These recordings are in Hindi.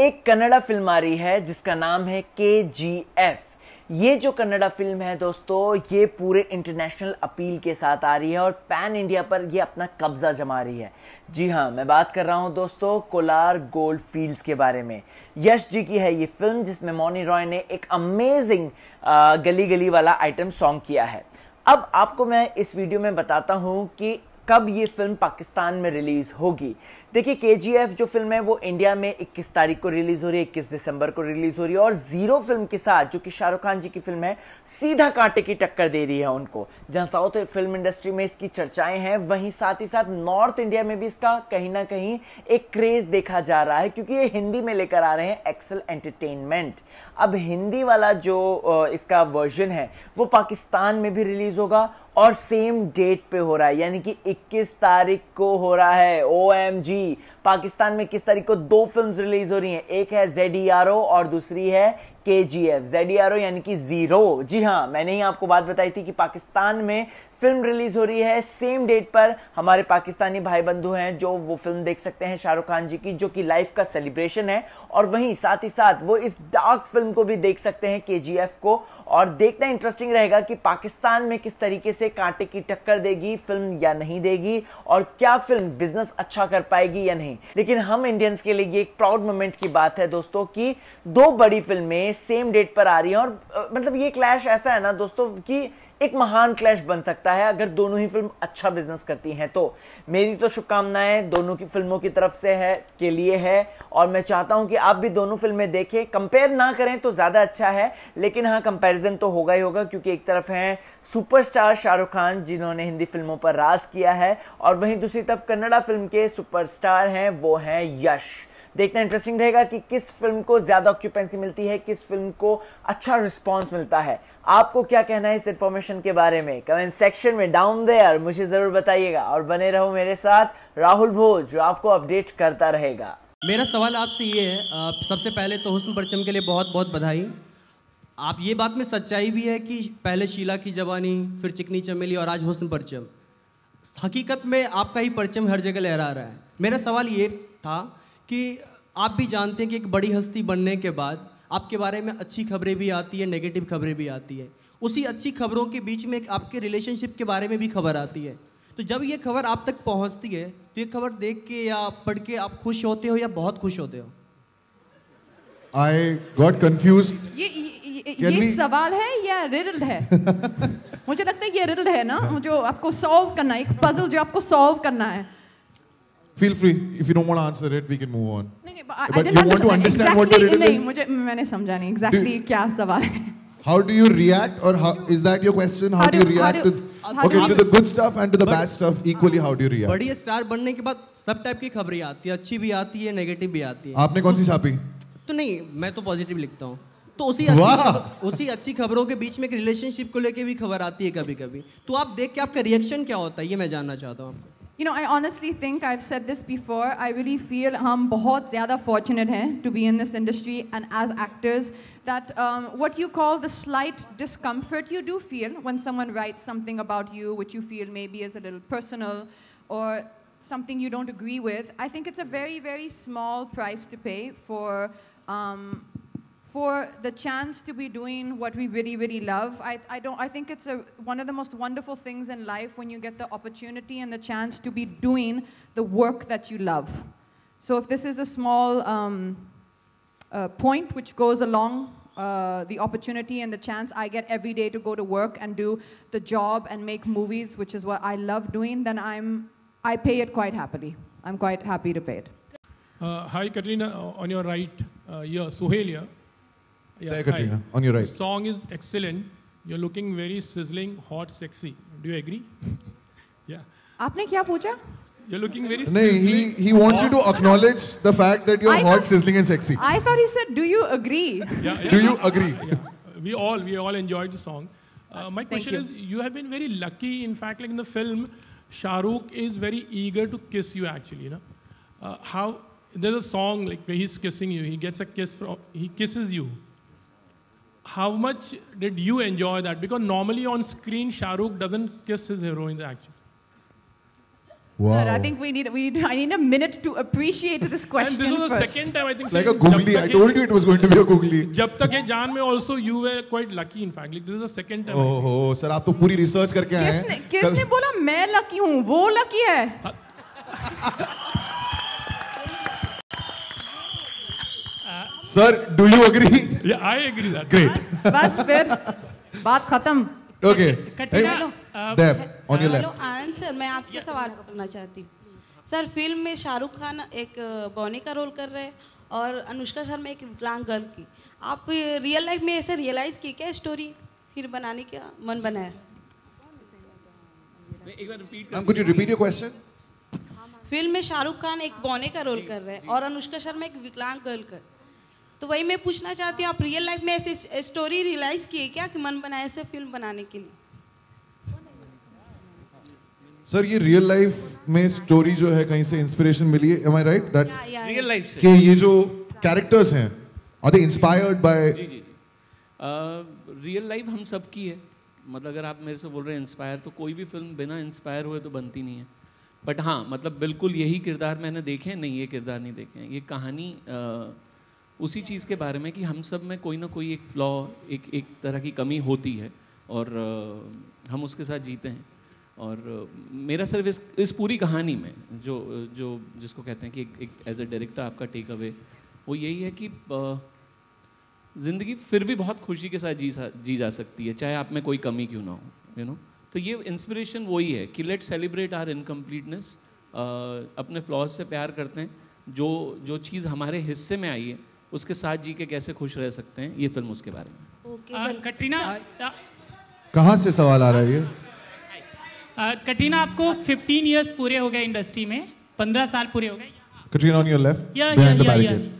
एक कन्नड़ा फिल्म आ रही है जिसका नाम है के जी एफ ये जो कन्नड़ा फिल्म है दोस्तों ये पूरे इंटरनेशनल अपील के साथ आ रही है और पैन इंडिया पर ये अपना कब्जा जमा रही है जी हाँ मैं बात कर रहा हूँ दोस्तों कोलार गोल्ड फील्ड्स के बारे में यश जी की है ये फिल्म जिसमें मोनी रॉय ने एक अमेजिंग गली गली वाला आइटम सॉन्ग किया है अब आपको मैं इस वीडियो में बताता हूँ कि कब ये फिल्म पाकिस्तान में रिलीज़ होगी देखिए के जो फिल्म है वो इंडिया में 21 तारीख को रिलीज़ हो रही है इक्कीस दिसंबर को रिलीज़ हो रही है और ज़ीरो फिल्म के साथ जो कि शाहरुख खान जी की फिल्म है सीधा कांटे की टक्कर दे रही है उनको जहां साउथ फिल्म इंडस्ट्री में इसकी चर्चाएं हैं वहीं साथ ही साथ नॉर्थ इंडिया में भी इसका कहीं ना कहीं एक क्रेज़ देखा जा रहा है क्योंकि ये हिंदी में लेकर आ रहे हैं एक्सल एंटरटेनमेंट अब हिंदी वाला जो इसका वर्जन है वो पाकिस्तान में भी रिलीज़ होगा और सेम डेट पे हो रहा है यानी कि 21 तारीख को हो रहा है ओ एम जी पाकिस्तान में किस को दो फिल्म रिलीज हो रही हैं एक है जेड e और दूसरी है के जी एफ जेड यानी कि जीरो जी हाँ मैंने ही आपको बात बताई थी कि पाकिस्तान में फिल्म रिलीज हो रही है सेम डेट पर हमारे पाकिस्तानी भाई बंधु हैं जो वो फिल्म देख सकते हैं शाहरुख खान जी की जो कि लाइफ का सेलिब्रेशन है और वहीं साथ ही साथ वो इस डार्क फिल्म को भी देख सकते हैं के को और देखना इंटरेस्टिंग रहेगा कि पाकिस्तान में किस तरीके से कांटे की टक्कर देगी फिल्म या नहीं देगी और क्या फिल्म बिजनेस अच्छा कर पाएगी या नहीं नहीं लेकिन हम इंडियंस के लिए ये एक प्राउड मोमेंट की बात है दोस्तों कि दो बड़ी फिल्में सेम डेट पर आ रही हैं और मतलब ये क्लैश ऐसा है ना दोस्तों कि एक महान क्लैश बन सकता है अगर दोनों ही फिल्म अच्छा बिजनेस करती हैं तो मेरी तो शुभकामनाएं दोनों की फिल्मों की तरफ से है के लिए है और मैं चाहता हूं कि आप भी दोनों फिल्में देखें कंपेयर ना करें तो ज़्यादा अच्छा है लेकिन हाँ कंपैरिजन तो होगा ही होगा क्योंकि एक तरफ हैं सुपरस्टार शाहरुख खान जिन्होंने हिंदी फिल्मों पर राज किया है और वहीं दूसरी तरफ कन्नड़ा फिल्म के सुपरस्टार हैं वो हैं यश देखना इंटरेस्टिंग रहेगा कि किस फिल्म को ज़्यादा ऑक्यूपेंसी मिलती है किस फिल्म को अच्छा रिस्पॉन्स मिलता है आपको क्या कहना है इस इन्फॉर्मेशन के बारे में कमेंट सेक्शन में डाउन देयर मुझे ज़रूर बताइएगा और बने रहो मेरे साथ राहुल भोज जो आपको अपडेट करता रहेगा मेरा सवाल आपसे ये है सबसे पहले तो हुस्न परचम के लिए बहुत बहुत बधाई आप ये बात में सच्चाई भी है कि पहले शीला की जवानी फिर चिकनी चमेली और आज हुस्न परचम हकीकत में आपका ही परचम हर जगह लहरा रहा है मेरा सवाल ये था कि आप भी जानते हैं कि एक बड़ी हस्ती बनने के बाद आपके बारे में अच्छी खबरें भी आती है नेगेटिव खबरें भी आती है उसी अच्छी खबरों के बीच में आपके रिलेशनशिप के बारे में भी खबर आती है तो जब ये खबर आप तक पहुंचती है तो ये खबर देख के या पढ़ के आप खुश होते हो या बहुत खुश होते हो आई गॉट कन्फ्यूज ये ये, ये, सवाल है या रिडल्ड है मुझे लगता है ये रिडल्ड है ना जो आपको सॉल्व करना है एक पजल जो आपको सॉल्व करना है feel free if you don't want to answer it we can move on नहीं but, but I didn't you want to understand exactly, what the riddle नहीं, is मुझे मैंने समझा नहीं exactly you, क्या सवाल how do you react or how is that your question how, how do, do you react do, to okay to the good stuff and to the but, bad stuff equally how do you react बड़ी स्टार बनने के बाद सब टाइप की खबरें आती हैं, अच्छी भी आती है नेगेटिव भी आती है आपने कौन सी छापी तो नहीं मैं तो पॉजिटिव लिखता हूँ तो उसी अच्छी उसी अच्छी खबरों के बीच में एक रिलेशनशिप को लेके भी खबर आती है कभी कभी तो आप देख के आपका रिएक्शन क्या होता है ये मैं जानना चाहता हूँ आपसे You know, I honestly think I've said this before. I really feel हम um, बहुत ज़्यादा fortunate हैं to be in this industry and as actors that um, what you call the slight discomfort you do feel when someone writes something about you which you feel maybe is a little personal or something you don't agree with. I think it's a very very small price to pay for um, for the chance to be doing what we really, really love. I, I, don't, I think it's a, one of the most wonderful things in life when you get the opportunity and the chance to be doing the work that you love. So if this is a small um, uh, point which goes along uh, the opportunity and the chance I get every day to go to work and do the job and make movies, which is what I love doing, then I'm, I pay it quite happily. I'm quite happy to pay it. Uh, hi, Katrina, on your right, uh, here, Suhail here. Yeah, Katrina, on your right. The song is excellent. You're looking very sizzling, hot, sexy. Do you agree? yeah. आपने क्या पूछा? You're looking very. No, he he wants you to acknowledge the fact that you're I hot, thought- sizzling, and sexy. I thought he said, do you agree? Yeah, yeah. Do you agree? Yeah. We all we all enjoyed the song. Uh, my question you. is, you have been very lucky. In fact, like in the film, Shahrukh is very eager to kiss you. Actually, you know, uh, how there's a song like where he's kissing you. He gets a kiss from he kisses you. how much did you enjoy that? Because normally on screen, Shahrukh doesn't kiss his heroines actually. Wow. Sir, I think we need, we need, I need a minute to appreciate this question And this was the first. second time I think. Like a googly. I told you it was going to be a googly. Jab tak hai jaan mein also you were quite lucky in fact. Like this is the second time. Oh, oh sir aap to puri research karke aaye हैं. Kisne, किसने बोला मैं lucky हूँ? Wo lucky hai. Sir do you agree I agree great बस फिर बात खत्म okay on your left Anand मैं आपसे सवाल करना चाहती हूँ सर फिल्म में शाहरुख खान एक बॉनी uh, का रोल कर रहे हैं और अनुष्का शर्मा एक विकलांग गर्ल की आप रियल uh, लाइफ में ऐसे रियलाइज़ की क्या स्टोरी फिर बनाने का मन बनाया फिल्म में शाहरुख खान एक बौने का रोल कर रहे हैं और अनुष्का शर्मा एक विकलांग गर्ल कर तो वही मैं पूछना चाहती हूँ आप रियल लाइफ में ऐसे स्टोरी रियलाइज किए क्या कि मन बनाए ऐसे फिल्म बनाने के लिए सर ये रियल लाइफ में स्टोरी जो है कहीं से इंस्पिरेशन मिली है am I right that real life से कि ये जो कैरेक्टर्स हैं आर दे इंस्पायर्ड बाय जी जी रियल लाइफ uh, हम सब की है मतलब अगर आप मेरे से बोल रहे हैं इंस्पायर तो कोई भी फिल्म बिना इंस्पायर हुए तो बनती नहीं है बट हाँ मतलब बिल्कुल यही किरदार मैंने देखे हैं नहीं ये किरदार नहीं देखे हैं ये कहानी uh, उसी चीज़ के बारे में कि हम सब में कोई ना कोई एक फ्लॉ एक एक तरह की कमी होती है और हम उसके साथ जीते हैं और मेरा सिर्फ इस इस पूरी कहानी में जो जो जिसको कहते हैं कि एक, एज ए डायरेक्टर आपका टेक अवे वो यही है कि ज़िंदगी फिर भी बहुत खुशी के साथ जी सा, जी जा सकती है चाहे आप में कोई कमी क्यों ना हो यू you नो know? तो ये इंस्पिरेशन वही है कि लेट सेलिब्रेट आर इनकम्प्लीटनेस अपने फ्लॉज से प्यार करते हैं जो जो चीज़ हमारे हिस्से में आई है उसके साथ जी के कैसे खुश रह सकते हैं ये फिल्म उसके बारे में कटरीना कहाँ से सवाल आ रहा है ये कटरीना आपको 15 इयर्स पूरे हो गए इंडस्ट्री में 15 साल पूरे हो गए Katrina on your left behind the barricade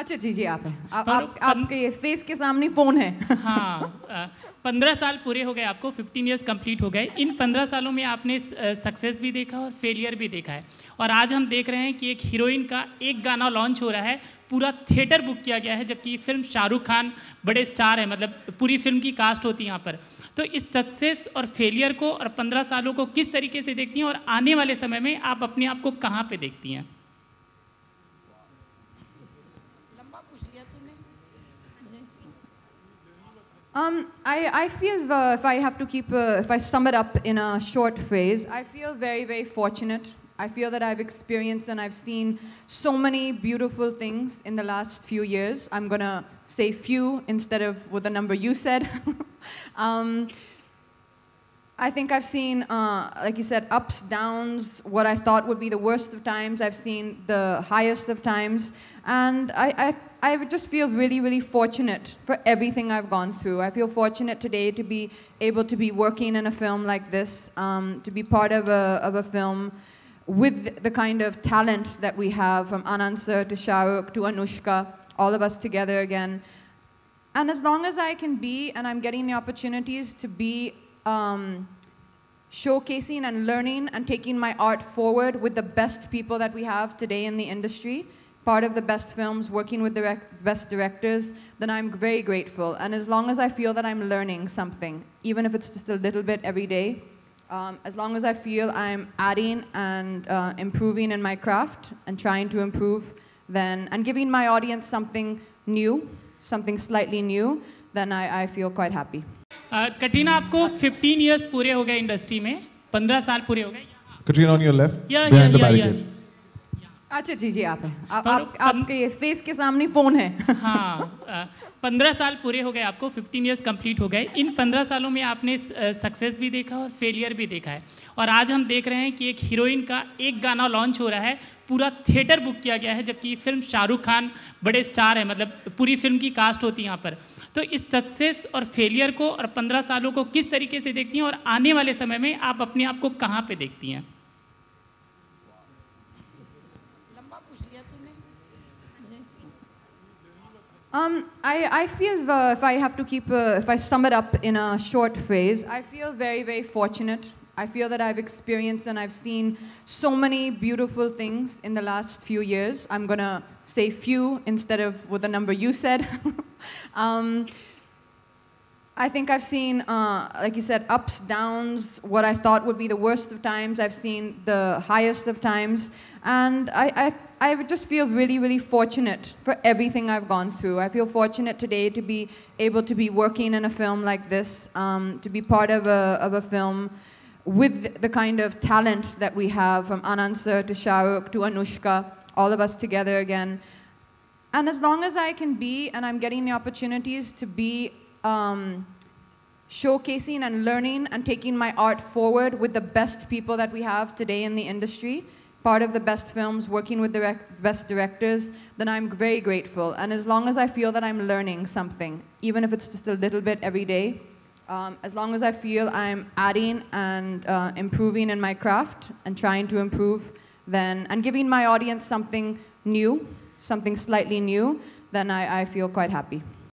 अच्छा जी जी आप हैं आप, आप आपके फेस के सामने फोन है हाँ पंद्रह साल पूरे हो गए आपको फिफ्टीन इयर्स कंप्लीट हो गए इन पंद्रह सालों में आपने सक्सेस भी देखा और फेलियर भी देखा है और आज हम देख रहे हैं कि एक हीरोइन का एक गाना लॉन्च हो रहा है पूरा थिएटर बुक किया गया है जबकि एक फिल्म शाहरुख खान बड़े स्टार है मतलब पूरी फिल्म की कास्ट होती है यहाँ पर तो इस सक्सेस और फेलियर को और पंद्रह सालों को किस तरीके से देखती हैं और आने वाले समय में आप अपने आप को कहाँ पे देखती हैं Um, I, I, feel, uh, if I have to keep, uh, if I sum it up in a short phrase, I feel very, very fortunate I feel that I've experienced and I've seen so many beautiful things in the last few years. I'm gonna say few instead of with the number you said. um, I think I've seen, uh, like you said, ups, downs, what I thought would be the worst of times. I've seen the highest of times. And I, I, I just feel really, really fortunate for everything I've gone through. I feel fortunate today to be able to be working in a film like this, um, to be part of a, of a film with the kind of talent that we have from Anansa to Shahrukh to Anushka, all of us together again. And as long as I can be and I'm getting the opportunities to be um, showcasing and learning and taking my art forward with the best people that we have today in the industry, part of the best films, working with the best directors, then I'm very grateful. And as long as I feel that I'm learning something, even if it's just a little bit every day, um, as long as I feel I'm adding and uh, improving in my craft and trying to improve, then and giving my audience something new, something slightly new, then I, I feel quite happy. Uh, Katrina, आपको 15 years पूरे हो गए industry. में, 15 साल पूरे हो गए. Katrina on your left, yeah, behind yeah, the yeah, barricade. Yeah. अच्छा जी जी आप हैं आप, आप, आपके ये फेस के सामने फ़ोन है हाँ पंद्रह साल पूरे हो गए आपको फिफ्टीन ईयर्स कंप्लीट हो गए इन पंद्रह सालों में आपने सक्सेस भी देखा और फेलियर भी देखा है और आज हम देख रहे हैं कि एक हीरोइन का एक गाना लॉन्च हो रहा है पूरा थिएटर बुक किया गया है जबकि फिल्म शाहरुख खान बड़े स्टार है मतलब पूरी फिल्म की कास्ट होती है यहाँ पर तो इस सक्सेस और फेलियर को और पंद्रह सालों को किस तरीके से देखती हैं और आने वाले समय में आप अपने आप को कहाँ पर देखती हैं Um, I, I, feel, uh, if I have to keep, a, uh, if I sum it up in a short phrase, I feel very, very fortunate. I feel that I've experienced and I've seen so many beautiful things in the last few years. I'm gonna say few instead of with the number you said. um, I think I've seen, uh, like you said, ups, downs, what I thought would be the worst of times. I've seen the highest of times. And I, I I just feel really, really fortunate for everything I've gone through. I feel fortunate today to be able to be working in a film like this, um, to be part of a, of a film with the kind of talent that we have from Anand to Shahrukh to Anushka, all of us together again. And as long as I can be, and I'm getting the opportunities to be um, showcasing and learning and taking my art forward with the best people that we have today in the industry, part of the best films, working with the best directors, then I'm very grateful. And as long as I feel that I'm learning something, even if it's just a little bit every day, um, as long as I feel I'm adding and uh, improving in my craft and trying to improve, then and giving my audience something new, something slightly new, then I, I feel quite happy.